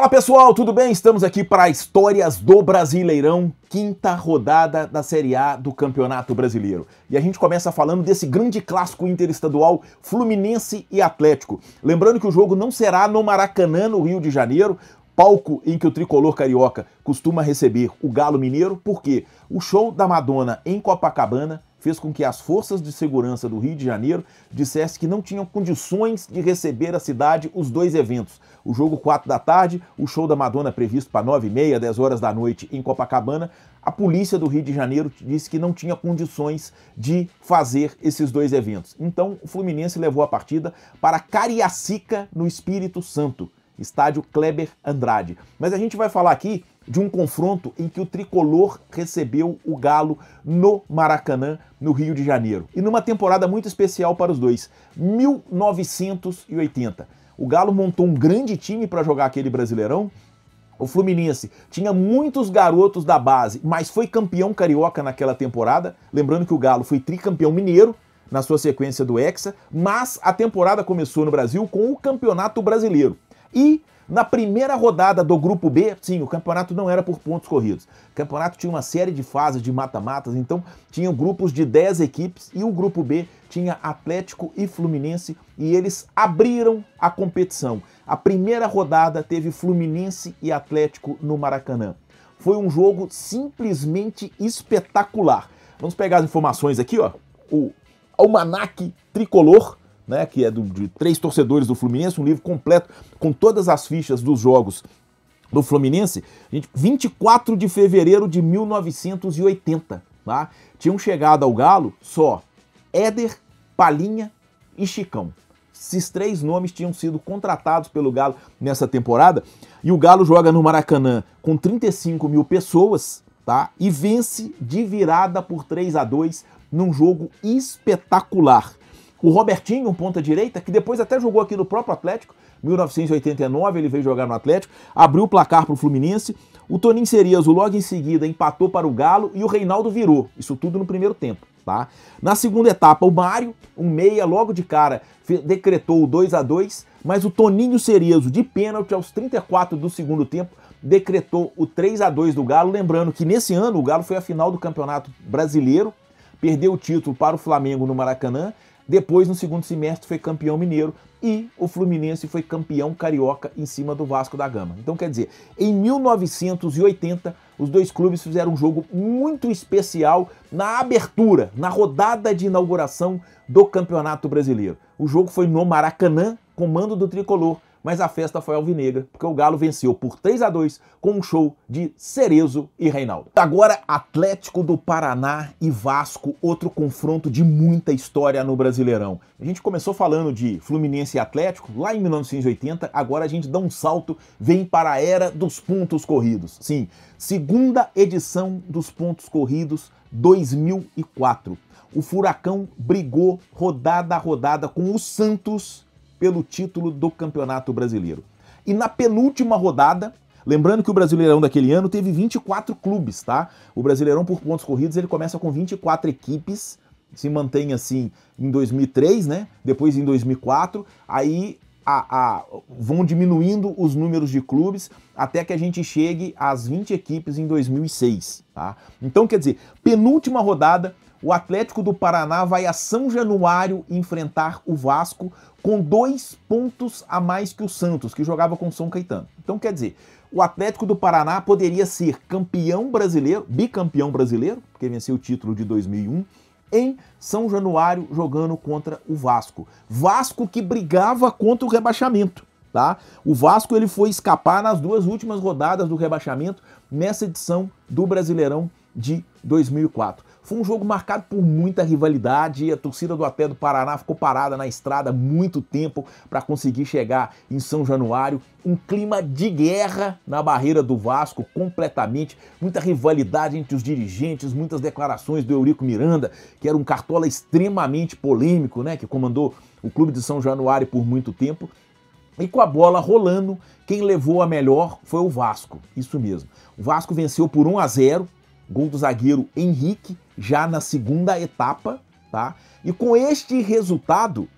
Fala pessoal, tudo bem? Estamos aqui para Histórias do Brasileirão, quinta rodada da Série A do Campeonato Brasileiro. E a gente começa falando desse grande clássico interestadual Fluminense e Atlético. Lembrando que o jogo não será no Maracanã, no Rio de Janeiro, palco em que o tricolor carioca costuma receber o Galo Mineiro, porque o show da Madonna em Copacabana fez com que as forças de segurança do Rio de Janeiro dissessem que não tinham condições de receber a cidade os dois eventos. O jogo 4 da tarde, o show da Madonna previsto para 9 e meia, 10 horas da noite em Copacabana. A polícia do Rio de Janeiro disse que não tinha condições de fazer esses dois eventos. Então o Fluminense levou a partida para Cariacica, no Espírito Santo estádio Kleber Andrade. Mas a gente vai falar aqui de um confronto em que o tricolor recebeu o Galo no Maracanã, no Rio de Janeiro. E numa temporada muito especial para os dois, 1980. O Galo montou um grande time para jogar aquele Brasileirão. O Fluminense tinha muitos garotos da base, mas foi campeão carioca naquela temporada. Lembrando que o Galo foi tricampeão mineiro na sua sequência do Hexa, mas a temporada começou no Brasil com o Campeonato Brasileiro. E na primeira rodada do grupo B, sim, o campeonato não era por pontos corridos. O campeonato tinha uma série de fases de mata-matas, então tinham grupos de 10 equipes e o grupo B tinha Atlético e Fluminense e eles abriram a competição. A primeira rodada teve Fluminense e Atlético no Maracanã. Foi um jogo simplesmente espetacular. Vamos pegar as informações aqui, ó. O Almanac Tricolor né, que é do, de três torcedores do Fluminense, um livro completo com todas as fichas dos jogos do Fluminense, gente, 24 de fevereiro de 1980, tá? Tinham chegado ao Galo só Éder, Palinha e Chicão. Esses três nomes tinham sido contratados pelo Galo nessa temporada. E o Galo joga no Maracanã com 35 mil pessoas, tá? E vence de virada por 3 a 2 num jogo espetacular o Robertinho, um ponta direita, que depois até jogou aqui no próprio Atlético, 1989 ele veio jogar no Atlético, abriu o placar para o Fluminense, o Toninho Cerezo logo em seguida empatou para o Galo e o Reinaldo virou, isso tudo no primeiro tempo. Tá? Na segunda etapa, o Mário, um meia, logo de cara, decretou o 2 a 2 mas o Toninho Cerezo, de pênalti, aos 34 do segundo tempo, decretou o 3 a 2 do Galo. Lembrando que nesse ano o Galo foi a final do Campeonato Brasileiro, perdeu o título para o Flamengo no Maracanã depois, no segundo semestre, foi campeão mineiro e o Fluminense foi campeão carioca em cima do Vasco da Gama. Então, quer dizer, em 1980, os dois clubes fizeram um jogo muito especial na abertura, na rodada de inauguração do Campeonato Brasileiro. O jogo foi no Maracanã, comando do tricolor mas a festa foi alvinegra, porque o Galo venceu por 3 a 2 com um show de Cerezo e Reinaldo. Agora, Atlético do Paraná e Vasco, outro confronto de muita história no Brasileirão. A gente começou falando de Fluminense e Atlético lá em 1980, agora a gente dá um salto, vem para a era dos pontos corridos. Sim, segunda edição dos pontos corridos 2004. O Furacão brigou rodada a rodada com o Santos pelo título do Campeonato Brasileiro. E na penúltima rodada, Lembrando que o Brasileirão daquele ano teve 24 clubes, tá? O Brasileirão por pontos corridos, ele começa com 24 equipes, se mantém assim em 2003, né? Depois em 2004, aí a, a, vão diminuindo os números de clubes até que a gente chegue às 20 equipes em 2006, tá? Então, quer dizer, penúltima rodada, o Atlético do Paraná vai a São Januário enfrentar o Vasco com dois pontos a mais que o Santos, que jogava com São Caetano. Então, quer dizer, o Atlético do Paraná poderia ser campeão brasileiro, bicampeão brasileiro, porque venceu o título de 2001, em São Januário jogando contra o Vasco. Vasco que brigava contra o rebaixamento. Tá? O Vasco ele foi escapar nas duas últimas rodadas do rebaixamento nessa edição do Brasileirão de 2004. Foi um jogo marcado por muita rivalidade. A torcida do Até do Paraná ficou parada na estrada muito tempo para conseguir chegar em São Januário. Um clima de guerra na barreira do Vasco, completamente. Muita rivalidade entre os dirigentes, muitas declarações do Eurico Miranda, que era um cartola extremamente polêmico, né? Que comandou o clube de São Januário por muito tempo. E com a bola rolando, quem levou a melhor foi o Vasco. Isso mesmo. O Vasco venceu por 1 a 0 Gol do zagueiro Henrique, já na segunda etapa, tá? E com este resultado,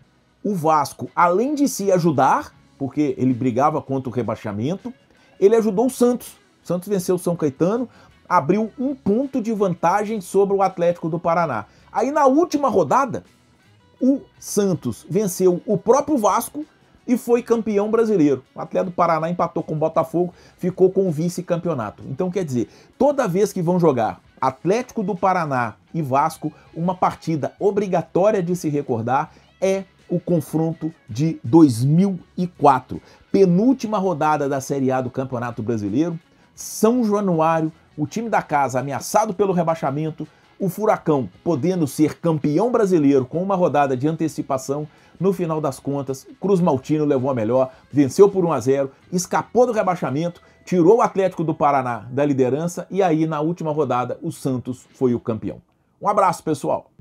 o Vasco, além de se ajudar, porque ele brigava contra o rebaixamento, ele ajudou o Santos. O Santos venceu o São Caetano, abriu um ponto de vantagem sobre o Atlético do Paraná. Aí na última rodada, o Santos venceu o próprio Vasco e foi campeão brasileiro. O Atlético do Paraná empatou com o Botafogo, ficou com o vice-campeonato. Então quer dizer, toda vez que vão jogar Atlético do Paraná e Vasco, uma partida obrigatória de se recordar é o confronto de 2004, penúltima rodada da Série A do Campeonato Brasileiro, São Januário, o time da casa ameaçado pelo rebaixamento, o Furacão, podendo ser campeão brasileiro com uma rodada de antecipação, no final das contas, Cruz Maltino levou a melhor, venceu por 1 a 0, escapou do rebaixamento, tirou o Atlético do Paraná da liderança e aí na última rodada o Santos foi o campeão. Um abraço, pessoal.